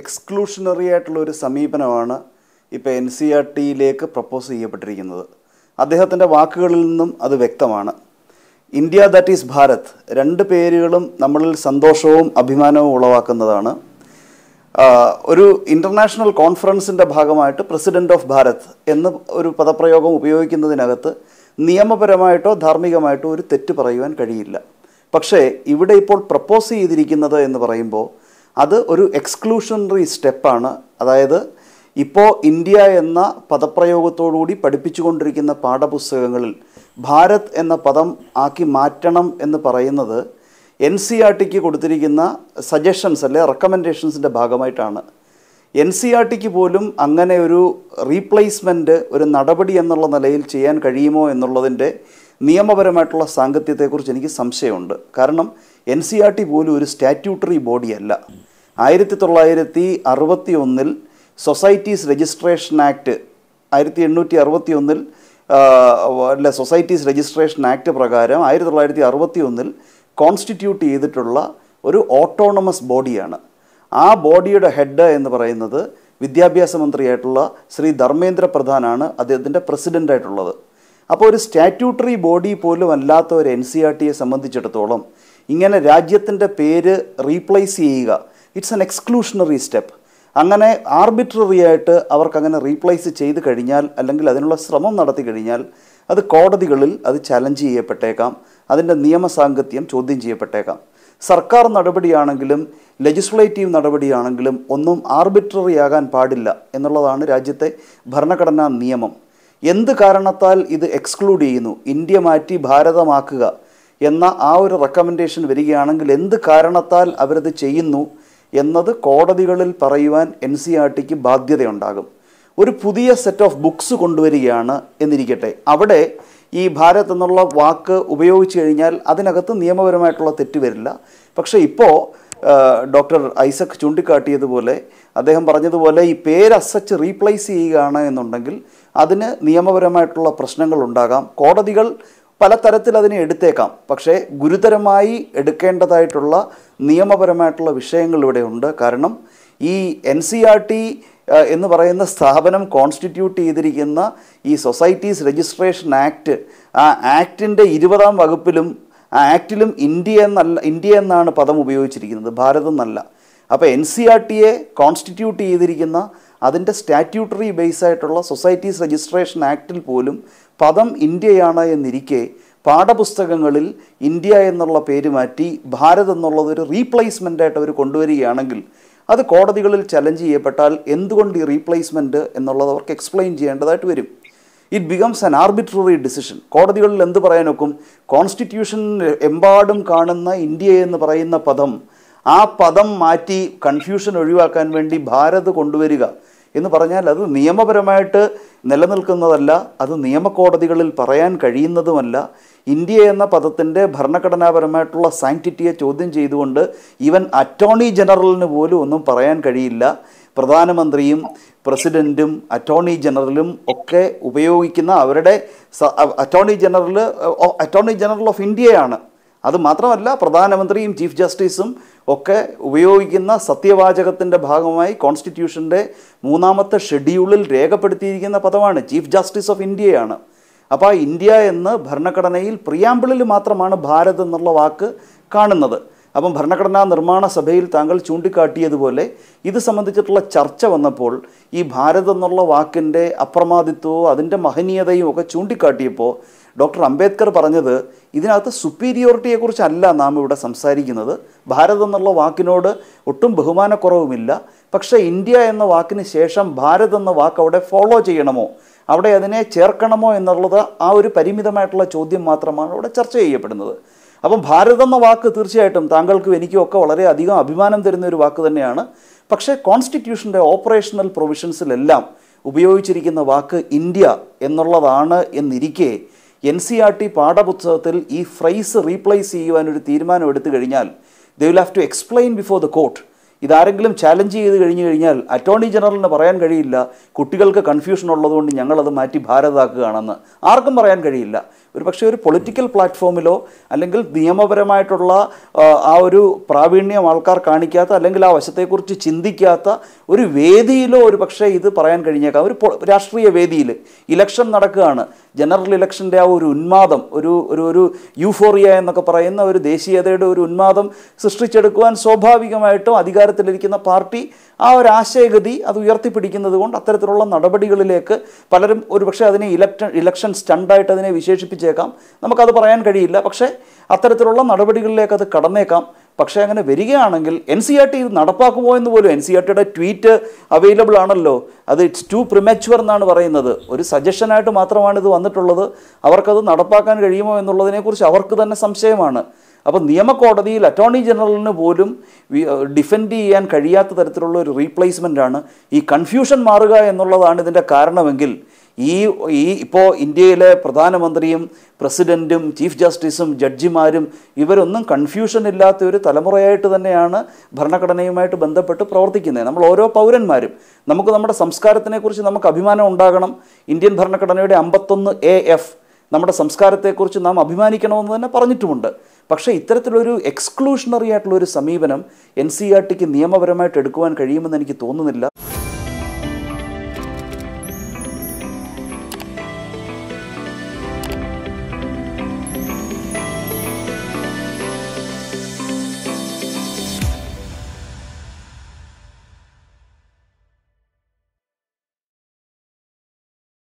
exclusionary ആയിട്ടുള്ള ഒരു സമീപനമാണ് ഇപ്പോൾ എൻ സി ആർ e ടിയിലേക്ക് പ്രപ്പോസ് ചെയ്യപ്പെട്ടിരിക്കുന്നത് അദ്ദേഹത്തിൻ്റെ വാക്കുകളിൽ നിന്നും അത് വ്യക്തമാണ് ഇന്ത്യ ദാറ്റ് ഈസ് ഭാരത് രണ്ട് പേരുകളും നമ്മളിൽ സന്തോഷവും അഭിമാനവും ഉളവാക്കുന്നതാണ് ഒരു ഇൻ്റർനാഷണൽ കോൺഫറൻസിൻ്റെ ഭാഗമായിട്ട് പ്രസിഡൻ്റ് ഓഫ് ഭാരത് എന്ന ഒരു പദപ്രയോഗം ഉപയോഗിക്കുന്നതിനകത്ത് നിയമപരമായിട്ടോ ധാർമ്മികമായിട്ടോ ഒരു തെറ്റ് പറയുവാൻ കഴിയില്ല പക്ഷേ ഇവിടെ ഇപ്പോൾ പ്രപ്പോസ് ചെയ്തിരിക്കുന്നത് എന്ന് പറയുമ്പോൾ അത് ഒരു എക്സ്ക്ലൂഷണറി സ്റ്റെപ്പാണ് അതായത് ഇപ്പോൾ ഇന്ത്യ എന്ന പദപ്രയോഗത്തോടുകൂടി പഠിപ്പിച്ചുകൊണ്ടിരിക്കുന്ന പാഠപുസ്തകങ്ങളിൽ ഭാരത് എന്ന പദം ആക്കി മാറ്റണം എന്ന് പറയുന്നത് എൻ സി ആർ ടിക്ക് കൊടുത്തിരിക്കുന്ന സജഷൻസ് അല്ലെ റെക്കമെൻഡേഷൻസിൻ്റെ ഭാഗമായിട്ടാണ് എൻ സി ആർ ടിക്ക് പോലും അങ്ങനെ ഒരു റീപ്ലേസ്മെൻറ്റ് ഒരു നടപടി എന്നുള്ള നിലയിൽ ചെയ്യാൻ കഴിയുമോ എന്നുള്ളതിൻ്റെ നിയമപരമായിട്ടുള്ള സാങ്കത്യത്തെക്കുറിച്ച് എനിക്ക് സംശയമുണ്ട് കാരണം എൻ സി ആർ ടി പോലും ഒരു സ്റ്റാറ്റ്യൂട്ടറി ബോഡിയല്ല ആയിരത്തി തൊള്ളായിരത്തി അറുപത്തി ഒന്നിൽ സൊസൈറ്റീസ് രജിസ്ട്രേഷൻ ആക്ട് ആയിരത്തി എണ്ണൂറ്റി അറുപത്തി ഒന്നിൽ അല്ല സൊസൈറ്റീസ് രജിസ്ട്രേഷൻ ആക്ട് പ്രകാരം ആയിരത്തി തൊള്ളായിരത്തി അറുപത്തി ഒന്നിൽ കോൺസ്റ്റിറ്റ്യൂട്ട് ചെയ്തിട്ടുള്ള ഒരു ഓട്ടോണമസ് ബോഡിയാണ് ആ ബോഡിയുടെ ഹെഡ് എന്ന് പറയുന്നത് വിദ്യാഭ്യാസ മന്ത്രിയായിട്ടുള്ള ശ്രീ ധർമ്മേന്ദ്ര പ്രധാനാണ് അദ്ദേഹത്തിൻ്റെ പ്രസിഡൻ്റായിട്ടുള്ളത് അപ്പോൾ ഒരു സ്റ്റാറ്റ്യൂട്ടറി ബോഡി പോലും അല്ലാത്ത ഒരു എൻ സി ആർ ടിയെ സംബന്ധിച്ചിടത്തോളം ഇങ്ങനെ രാജ്യത്തിൻ്റെ പേര് റീപ്ലേസ് ചെയ്യുക ഇറ്റ്സ് ആൻ എക്സ്ക്ലൂഷണറി സ്റ്റെപ്പ് അങ്ങനെ ആർബിട്രറി ആയിട്ട് അവർക്കങ്ങനെ റീപ്ലേസ് ചെയ്ത് കഴിഞ്ഞാൽ അല്ലെങ്കിൽ അതിനുള്ള ശ്രമം നടത്തി കഴിഞ്ഞാൽ അത് കോടതികളിൽ അത് ചലഞ്ച് ചെയ്യപ്പെട്ടേക്കാം അതിൻ്റെ നിയമസാംഗത്യം ചോദ്യം ചെയ്യപ്പെട്ടേക്കാം സർക്കാർ നടപടിയാണെങ്കിലും ലെജിസ്ലേറ്റീവ് നടപടിയാണെങ്കിലും ഒന്നും ആർബിട്രറി ആകാൻ പാടില്ല എന്നുള്ളതാണ് രാജ്യത്തെ ഭരണഘടനാ നിയമം എന്ത് കാരണത്താൽ ഇത് എക്സ്ക്ലൂഡ് ചെയ്യുന്നു ഇന്ത്യ മാറ്റി ഭാരതമാക്കുക എന്ന ആ ഒരു റെക്കമെൻഡേഷൻ വരികയാണെങ്കിൽ എന്ത് കാരണത്താൽ അവരത് ചെയ്യുന്നു എന്നത് കോടതികളിൽ പറയുവാൻ എൻ സി ആർ e ടിക്ക് ബാധ്യതയുണ്ടാകും ഒരു പുതിയ സെറ്റ് ഓഫ് ബുക്സ് കൊണ്ടുവരികയാണ് എന്നിരിക്കട്ടെ അവിടെ ഈ ഭാരത് എന്നുള്ള വാക്ക് ഉപയോഗിച്ചു കഴിഞ്ഞാൽ അതിനകത്ത് നിയമപരമായിട്ടുള്ള തെറ്റ് വരില്ല പക്ഷേ ഇപ്പോൾ ഡോക്ടർ ഐസക് ചൂണ്ടിക്കാട്ടിയതുപോലെ അദ്ദേഹം പറഞ്ഞതുപോലെ ഈ പേര് അസച്ച് റീപ്ലേസ് ചെയ്യുകയാണ് എന്നുണ്ടെങ്കിൽ അതിന് നിയമപരമായിട്ടുള്ള പ്രശ്നങ്ങൾ ഉണ്ടാകാം കോടതികൾ പല തരത്തിൽ അതിനെ എടുത്തേക്കാം പക്ഷേ ഗുരുതരമായി എടുക്കേണ്ടതായിട്ടുള്ള നിയമപരമായിട്ടുള്ള വിഷയങ്ങൾ ഇവിടെയുണ്ട് കാരണം ഈ എൻ സി ആർ ടി എന്ന് പറയുന്ന സ്ഥാപനം കോൺസ്റ്റിറ്റ്യൂട്ട് ചെയ്തിരിക്കുന്ന ഈ സൊസൈറ്റീസ് രജിസ്ട്രേഷൻ ആക്ട് ആ ആക്ടിൻ്റെ ഇരുപതാം വകുപ്പിലും ആ ആക്ടിലും ഇന്ത്യ എന്നല്ല ഇന്ത്യ എന്നാണ് പദം ഉപയോഗിച്ചിരിക്കുന്നത് ഭാരതം എന്നല്ല അപ്പോൾ എൻ സി ആർ ടിയെ കോൺസ്റ്റിറ്റ്യൂട്ട് ചെയ്തിരിക്കുന്ന അതിൻ്റെ സ്റ്റാറ്റ്യൂട്ടറി ബേസ് ആയിട്ടുള്ള സൊസൈറ്റീസ് രജിസ്ട്രേഷൻ ആക്ടിൽ പോലും പദം ഇന്ത്യയാണ് എന്നിരിക്കെ പാഠപുസ്തകങ്ങളിൽ ഇന്ത്യ എന്നുള്ള പേര് മാറ്റി ഭാരത് എന്നുള്ളത് ഒരു റീപ്ലേസ്മെൻ്റ് ആയിട്ട് അവർ കൊണ്ടുവരികയാണെങ്കിൽ അത് കോടതികളിൽ ചലഞ്ച് ചെയ്യപ്പെട്ടാൽ എന്തുകൊണ്ട് ഈ റീപ്ലേസ്മെൻറ്റ് എന്നുള്ളത് അവർക്ക് എക്സ്പ്ലെയിൻ ചെയ്യേണ്ടതായിട്ട് വരും it becomes an arbitrary decision കോടതികളിൽ എന്ത് പറയാനൊക്കും കോൺസ്റ്റിറ്റ്യൂഷൻ എമ്പാടും കാണുന്ന ഇന്ത്യ എന്ന് പറയുന്ന പദം ആ പദം മാറ്റി കൺഫ്യൂഷൻ ഒഴിവാക്കാൻ വേണ്ടി ഭാരത് കൊണ്ടുവരിക എന്ന് പറഞ്ഞാൽ അത് നിയമപരമായിട്ട് നിലനിൽക്കുന്നതല്ല അത് നിയമക്കോടതികളിൽ പറയാൻ കഴിയുന്നതുമല്ല ഇന്ത്യ എന്ന പദത്തിൻ്റെ ഭരണഘടനാപരമായിട്ടുള്ള സാങ്ക്ടിറ്റിയെ ചോദ്യം ചെയ്തുകൊണ്ട് ഈവൻ അറ്റോർണി ജനറലിന് പോലും ഒന്നും പറയാൻ കഴിയില്ല പ്രധാനമന്ത്രിയും പ്രസിഡൻറ്റും അറ്റോർണി ജനറലും ഒക്കെ ഉപയോഗിക്കുന്ന അവരുടെ attorney general attorney general of ഇന്ത്യയാണ് അതുമാത്രമല്ല പ്രധാനമന്ത്രിയും ചീഫ് ജസ്റ്റിസും ഒക്കെ ഉപയോഗിക്കുന്ന സത്യവാചകത്തിൻ്റെ ഭാഗമായി കോൺസ്റ്റിറ്റ്യൂഷൻ്റെ മൂന്നാമത്തെ ഷെഡ്യൂളിൽ രേഖപ്പെടുത്തിയിരിക്കുന്ന പദമാണ് ചീഫ് ജസ്റ്റിസ് ഓഫ് ഇന്ത്യയാണ് അപ്പോൾ ഇന്ത്യ എന്ന് ഭരണഘടനയിൽ പ്രിയാമ്പിളിൽ മാത്രമാണ് ഭാരത് എന്നുള്ള വാക്ക് കാണുന്നത് അപ്പം ഭരണഘടനാ നിർമ്മാണ സഭയിൽ താങ്കൾ ചൂണ്ടിക്കാട്ടിയതുപോലെ ഇത് സംബന്ധിച്ചിട്ടുള്ള ചർച്ച വന്നപ്പോൾ ഈ ഭാരത് എന്നുള്ള വാക്കിൻ്റെ അപ്രമാദിത്വവും അതിൻ്റെ മഹനീയതയും ഒക്കെ ചൂണ്ടിക്കാട്ടിയപ്പോൾ ഡോക്ടർ അംബേദ്കർ പറഞ്ഞത് ഇതിനകത്ത് സുപ്പീരിയോറിറ്റിയെക്കുറിച്ചല്ല നാം ഇവിടെ സംസാരിക്കുന്നത് ഭാരത് എന്നുള്ള വാക്കിനോട് ഒട്ടും ബഹുമാനക്കുറവുമില്ല പക്ഷേ ഇന്ത്യ എന്ന വാക്കിന് ശേഷം ഭാരത് എന്ന വാക്ക് അവിടെ ഫോളോ ചെയ്യണമോ അവിടെ അതിനെ ചേർക്കണമോ എന്നുള്ളത് ആ ഒരു പരിമിതമായിട്ടുള്ള ചോദ്യം മാത്രമാണ് അവിടെ ചർച്ച ചെയ്യപ്പെടുന്നത് അപ്പം ഭാരത് എന്ന വാക്ക് തീർച്ചയായിട്ടും താങ്കൾക്കും എനിക്കും ഒക്കെ വളരെയധികം അഭിമാനം തരുന്ന ഒരു വാക്ക് തന്നെയാണ് പക്ഷേ കോൺസ്റ്റിറ്റ്യൂഷൻ്റെ ഓപ്പറേഷണൽ പ്രൊവിഷൻസിലെല്ലാം ഉപയോഗിച്ചിരിക്കുന്ന വാക്ക് ഇന്ത്യ എന്നുള്ളതാണ് എന്നിരിക്കെ എൻ സി ആർ ടി പാഠപുസ്തകത്തിൽ ഈ ഫ്രൈസ് റീപ്ലേസ് ചെയ്യുവാനൊരു ഒരു തീരുമാനം എടുത്തു കഴിഞ്ഞാൽ they will have to explain before the court ഇതാരെങ്കിലും ചാലഞ്ച് ചെയ്ത് കഴിഞ്ഞു കഴിഞ്ഞാൽ അറ്റോർണി ജനറലിന് പറയാൻ കഴിയില്ല കുട്ടികൾക്ക് കൺഫ്യൂഷൻ ഉള്ളതുകൊണ്ട് ഞങ്ങളത് മാറ്റി ഭാരതാക്കുകയാണെന്ന് ആർക്കും പറയാൻ കഴിയില്ല ഒരു പക്ഷേ ഒരു പൊളിറ്റിക്കൽ പ്ലാറ്റ്ഫോമിലോ അല്ലെങ്കിൽ നിയമപരമായിട്ടുള്ള ആ ഒരു പ്രാവീണ്യം ആൾക്കാർ കാണിക്കാത്ത അല്ലെങ്കിൽ ആ വശത്തെക്കുറിച്ച് ചിന്തിക്കാത്ത ഒരു വേദിയിലോ ഒരു പക്ഷേ ഇത് പറയാൻ കഴിഞ്ഞേക്കാം ഒരു രാഷ്ട്രീയ വേദിയിൽ ഇലക്ഷൻ നടക്കുകയാണ് ജനറൽ ഇലക്ഷൻ്റെ ആ ഒരു ഉന്മാദം ഒരു ഒരു ഒരു യൂഫോറിയ എന്നൊക്കെ പറയുന്ന ഒരു ദേശീയതയുടെ ഒരു ഉന്മാദം സൃഷ്ടിച്ചെടുക്കുവാൻ സ്വാഭാവികമായിട്ടും അധികാരത്തിലിരിക്കുന്ന പാർട്ടി ആ ഒരു ആശയഗതി അത് ഉയർത്തിപ്പിടിക്കുന്നത് കൊണ്ട് അത്തരത്തിലുള്ള നടപടികളിലേക്ക് പലരും ഒരുപക്ഷെ അതിനെ ഇലക്ഷൻ ഇലക്ഷൻ സ്റ്റണ്ടായിട്ട് അതിനെ വിശേഷിപ്പിച്ചേക്കാം നമുക്കത് പറയാൻ കഴിയില്ല പക്ഷേ അത്തരത്തിലുള്ള നടപടികളിലേക്ക് അത് കടന്നേക്കാം പക്ഷേ അങ്ങനെ വരികയാണെങ്കിൽ എൻ സി ആർ ടി ഇത് നടപ്പാക്കുമോ എന്ന് പോലും എൻ സി ആർ ടിയുടെ ട്വീറ്റ് അവൈലബിൾ ആണല്ലോ അത് ഇറ്റ്സ് ടു പ്രിമച്വർ എന്നാണ് പറയുന്നത് ഒരു സജഷനായിട്ട് മാത്രമാണ് ഇത് വന്നിട്ടുള്ളത് അവർക്കത് നടപ്പാക്കാൻ കഴിയുമോ എന്നുള്ളതിനെക്കുറിച്ച് അവർക്ക് തന്നെ സംശയമാണ് അപ്പോൾ നിയമകോടതിയിൽ അറ്റോർണി ജനറലിന് പോലും ഡിഫെൻഡ് ചെയ്യാൻ കഴിയാത്ത തരത്തിലുള്ള ഒരു റീപ്ലേസ്മെൻ്റാണ് ഈ കൺഫ്യൂഷൻ മാറുക എന്നുള്ളതാണ് ഇതിൻ്റെ കാരണമെങ്കിൽ ഈ ഈ ഇപ്പോൾ ഇന്ത്യയിലെ പ്രധാനമന്ത്രിയും പ്രസിഡൻറ്റും ചീഫ് ജസ്റ്റിസും ജഡ്ജിമാരും ഇവരൊന്നും കൺഫ്യൂഷൻ ഇല്ലാത്ത ഒരു തലമുറയായിട്ട് തന്നെയാണ് ഭരണഘടനയുമായിട്ട് ബന്ധപ്പെട്ട് പ്രവർത്തിക്കുന്നത് നമ്മൾ ഓരോ പൗരന്മാരും നമുക്ക് നമ്മുടെ സംസ്കാരത്തിനെക്കുറിച്ച് നമുക്ക് അഭിമാനം ഉണ്ടാകണം ഇന്ത്യൻ ഭരണഘടനയുടെ അമ്പത്തൊന്ന് എ എഫ് നമ്മുടെ സംസ്കാരത്തെക്കുറിച്ച് നാം അഭിമാനിക്കണമെന്ന് തന്നെ പറഞ്ഞിട്ടുമുണ്ട് പക്ഷേ ഇത്തരത്തിലൊരു എക്സ്ക്ലൂഷണറി ആയിട്ടുള്ള ഒരു സമീപനം എൻ സി ആർ e ടിക്ക് നിയമപരമായിട്ട് എടുക്കുവാൻ കഴിയുമെന്ന് എനിക്ക് തോന്നുന്നില്ല